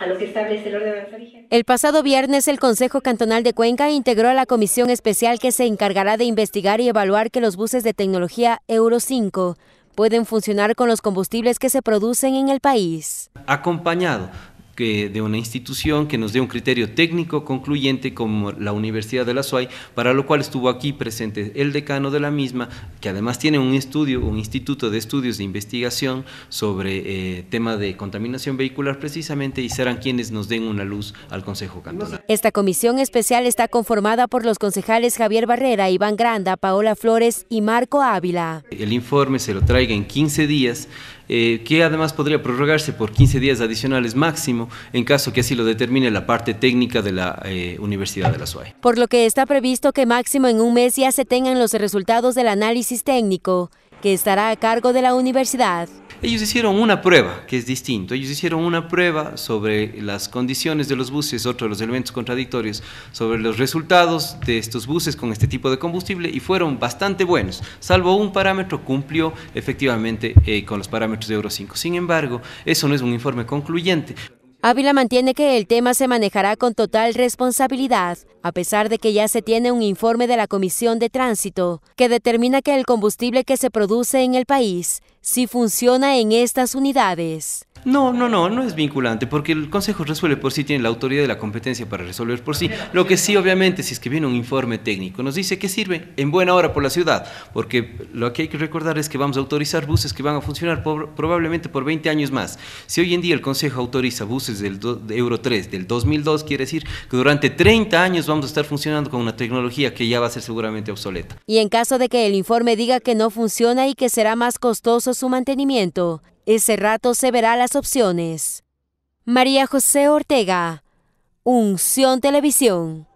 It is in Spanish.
a lo que establece el orden El pasado viernes, el Consejo Cantonal de Cuenca integró a la comisión especial que se encargará de investigar y evaluar que los buses de tecnología Euro 5 pueden funcionar con los combustibles que se producen en el país. Acompañado de una institución que nos dé un criterio técnico concluyente como la Universidad de la SUAY, para lo cual estuvo aquí presente el decano de la misma, que además tiene un estudio, un instituto de estudios de investigación sobre eh, tema de contaminación vehicular precisamente y serán quienes nos den una luz al Consejo Cantonal. Esta comisión especial está conformada por los concejales Javier Barrera, Iván Granda, Paola Flores y Marco Ávila. El informe se lo traiga en 15 días, eh, que además podría prorrogarse por 15 días adicionales máximo en caso que así lo determine la parte técnica de la eh, Universidad de la SUAE. Por lo que está previsto que máximo en un mes ya se tengan los resultados del análisis técnico, que estará a cargo de la universidad. Ellos hicieron una prueba, que es distinto. Ellos hicieron una prueba sobre las condiciones de los buses, otro de los elementos contradictorios, sobre los resultados de estos buses con este tipo de combustible y fueron bastante buenos, salvo un parámetro cumplió efectivamente eh, con los parámetros de Euro 5. Sin embargo, eso no es un informe concluyente. Ávila mantiene que el tema se manejará con total responsabilidad, a pesar de que ya se tiene un informe de la Comisión de Tránsito, que determina que el combustible que se produce en el país sí funciona en estas unidades. No, no, no, no es vinculante, porque el Consejo resuelve por sí, tiene la autoridad de la competencia para resolver por sí. Lo que sí, obviamente, si es que viene un informe técnico, nos dice que sirve en buena hora por la ciudad, porque lo que hay que recordar es que vamos a autorizar buses que van a funcionar probablemente por 20 años más. Si hoy en día el Consejo autoriza buses del Euro 3 del 2002, quiere decir que durante 30 años vamos a estar funcionando con una tecnología que ya va a ser seguramente obsoleta. Y en caso de que el informe diga que no funciona y que será más costoso su mantenimiento, ese rato se verá las opciones. María José Ortega, Unción Televisión.